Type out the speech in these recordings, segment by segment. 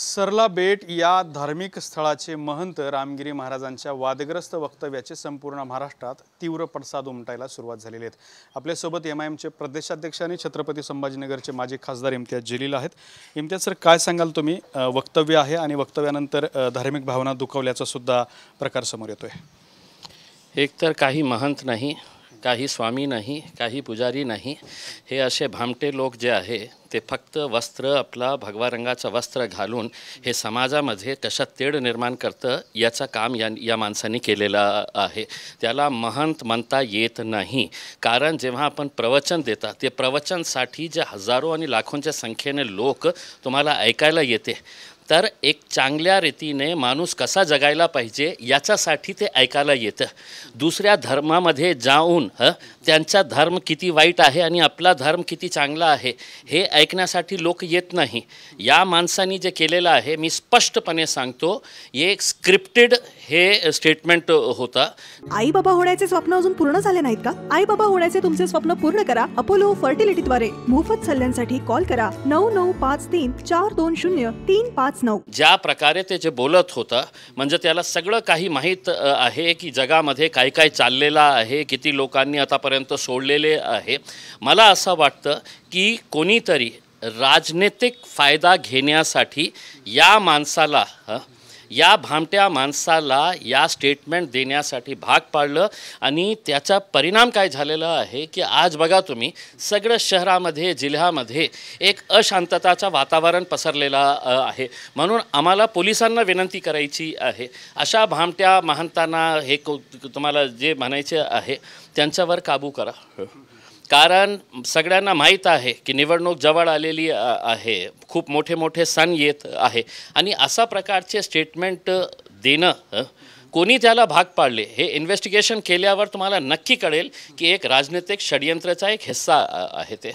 सरला बेट या धार्मिक स्थळाचे महंत रामगिरी महाराजांच्या वादग्रस्त वक्तव्याचे संपूर्ण महाराष्ट्रात तीव्र पडसाद उमटायला सुरुवात झालेली आहेत आपल्यासोबत एम आय एमचे प्रदेशाध्यक्ष आणि छत्रपती संभाजीनगरचे माजी खासदार इम्तियाज जलील आहेत इम्तियाज सर काय सांगाल तुम्ही वक्तव्य आहे आणि वक्तव्यानंतर धार्मिक भावना दुखवल्याचा सुद्धा प्रकार समोर येतो आहे एक तर काही महंत नाही काही स्वामी नाही काही पुजारी नाही हे असे भामटे लोक जे आहे ते फक्त वस्त्र आपला भगवा रंगाचं वस्त्र घालून हे समाजामध्ये कशा तेढ निर्माण करतं याचं काम या या माणसांनी केलेलं आहे त्याला महंत म्हणता येत नाही कारण जेव्हा आपण प्रवचन देता ते प्रवचनसाठी जे हजारो आणि लाखोंच्या संख्येने लोक तुम्हाला ऐकायला येते तर एक चांगल्या रीतीने माणूस कसा जगायला पाहिजे याच्यासाठी ते ऐकायला येतं दुसऱ्या धर्मामध्ये जाऊन त्यांचा धर्म किती वाईट आहे आणि आपला धर्म किती चांगला आहे हे ऐकण्यासाठी लोक येत नाही या माणसांनी जे केलेलं आहे मी स्पष्टपणे सांगतो एक स्क्रिप्टेड हे स्टेटमेंट होता आई बाबा होण्याचे स्वप्न अजून पूर्ण झाले नाहीत का आई बाबा होण्याचे तुमचे स्वप्न पूर्ण करा अपोलो फर्टिलिटीद्वारे मोफत सल्ल्यांसाठी कॉल करा नऊ नऊ पाच तीन चार दोन शून्य तीन पाच ज्या प्रकारे ते जे बोलत होतं म्हणजे त्याला सगळं काही माहीत आहे की जगामध्ये काय काय चाललेलं आहे किती लोकांनी आतापर्यंत सोडलेले आहे मला असं वाटतं की कोणीतरी राजनैतिक फायदा घेण्यासाठी या माणसाला या भामट्या माणसाला या स्टेटमेंट देण्यासाठी भाग पाडलं आणि त्याचा परिणाम काय झालेला आहे की आज बघा तुम्ही सगळं शहरामध्ये जिल्ह्यामध्ये एक अशांतताचं वातावरण पसरलेलं आहे म्हणून आम्हाला पोलिसांना विनंती करायची आहे अशा भामट्या महंतांना हे तुम्हाला जे म्हणायचे आहे त्यांच्यावर काबू करा कारण सगळ्यांना माहीत आहे की निवडणूक जवळ आलेली आहे खूप मोठे मोठे सण येत आहे आणि असा प्रकारचे स्टेटमेंट देणं कोणी त्याला भाग पाडले हे इन्व्हेस्टिगेशन केल्यावर तुम्हाला नक्की कळेल की एक राजनैतिक षडयंत्राचा एक हिस्सा आहे ते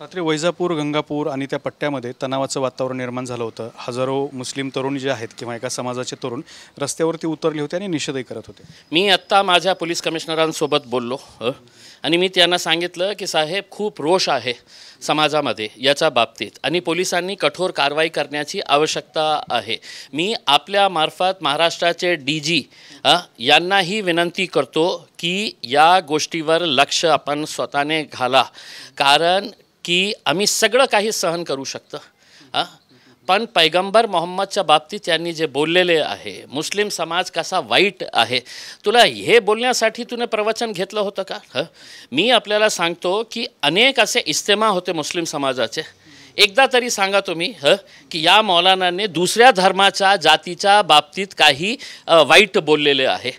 रात्री वैजापूर गंगापूर आणि त्या पट्ट्यामध्ये तणावाचं वातावरण निर्माण झालं होतं हजारो मुस्लिम तरुण जे आहेत किंवा एका समाजाचे तरुण रस्त्यावरती उतरले होते आणि निषेधही करत होते मी आत्ता माझ्या पोलीस कमिशनरांसोबत बोललो आणि मी त्यांना सांगितलं की साहेब खूप रोष आहे समाजामध्ये याच्या बाबतीत आणि पोलिसांनी कठोर कारवाई करण्याची आवश्यकता आहे मी आपल्यामार्फत महाराष्ट्राचे डी जी यांनाही विनंती करतो की या गोष्टीवर लक्ष आपण स्वतःने घाला कारण की आम्ही सगळं काही सहन करू शकतं हां पण पैगंबर मोहम्मदच्या बाबतीत त्यांनी जे बोललेले आहे मुस्लिम समाज कसा वाईट आहे तुला हे बोलण्यासाठी तुने प्रवचन घेतलं होतं का मी आपल्याला सांगतो की अनेक असे इस्तेमा होते मुस्लिम समाजाचे एकदा तरी सांगा तुम्ही ह की या मौलानाने दुसऱ्या धर्माच्या जातीच्या बाबतीत काही वाईट बोललेले आहे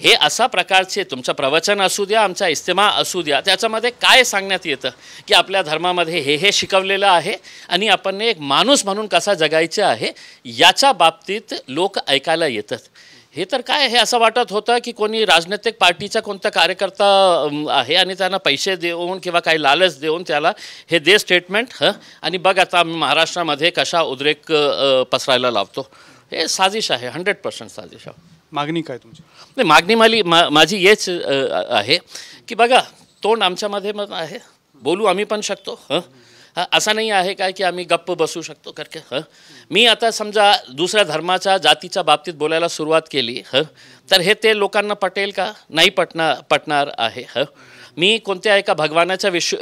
हे असा प्रकारचे तुमचं प्रवचन असू द्या आमचा इस्तेमा असू द्या त्याच्यामध्ये काय सांगण्यात येतं की आपल्या धर्मामध्ये हे हे शिकवलेलं आहे आणि आपण एक माणूस म्हणून कसा जगायचं आहे याच्या बाबतीत लोक ऐकायला येतात हे तर काय हे असं वाटत होतं की कोणी राजनैतिक पार्टीचा कोणता कार्यकर्ता आहे आणि त्यांना पैसे देऊन किंवा काही लालच देऊन त्याला हे दे स्टेटमेंट हं आणि बघ आता महाराष्ट्रामध्ये कशा उद्रेक पसरायला लावतो हे साजिश आहे हंड्रेड पर्सेंट साजिश आहे मागणी काय तुमची नाही मागणी माली मा माझी हेच आहे की बघा तोंड आमच्यामध्ये मग आहे बोलू आम्ही पण शकतो हं असं नाही आहे काय की आम्ही गप्प बसू शकतो करके की मी आता समजा दुसऱ्या धर्माच्या जातीच्या बाबतीत बोलायला सुरुवात केली ह तर हे ते लोकांना पटेल का नाही पटना पटणार आहे ह मी कोणत्या एका भगवानाच्या विश्व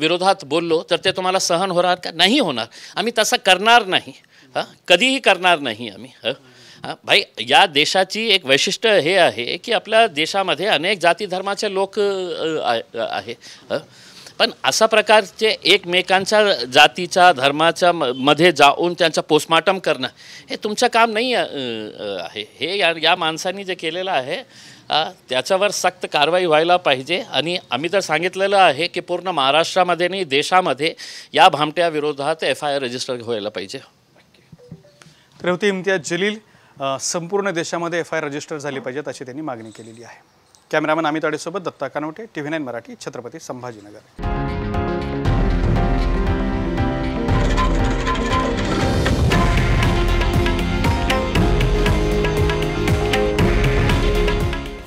विरोधात बोललो तर ते तुम्हाला सहन होणार का नाही होणार आम्ही तसं करणार नाही हां कधीही करणार नाही आम्ही हां भाई या देशाची एक वैशिष्ट्य हे आहे की आपल्या देशामध्ये अनेक जाती धर्माचे लोक आहे पण असा प्रकारचे एकमेकांच्या जातीच्या धर्माच्या मध्ये जाऊन त्यांचा पोस्टमार्टम करणं हे तुमचं काम नाही आहे हे या या माणसांनी जे केलेलं आहे त्याच्यावर सक्त कारवाई व्हायला पाहिजे आणि आम्ही तर सांगितलेलं आहे की पूर्ण महाराष्ट्रामध्ये नाही देशामध्ये या भामट्या विरोधात एफ आय आर रजिस्टर व्हायला पाहिजे रेवती इम्तियाज जलील संपूर्ण देशामध्ये एफ आय रजिस्टर झाली पाहिजेत अशी त्यांनी मागणी केलेली आहे कॅमेरामॅन अमित आडेसोबत Datta Kanwate T V nine Marathi Chhatrapati Sambhajinagar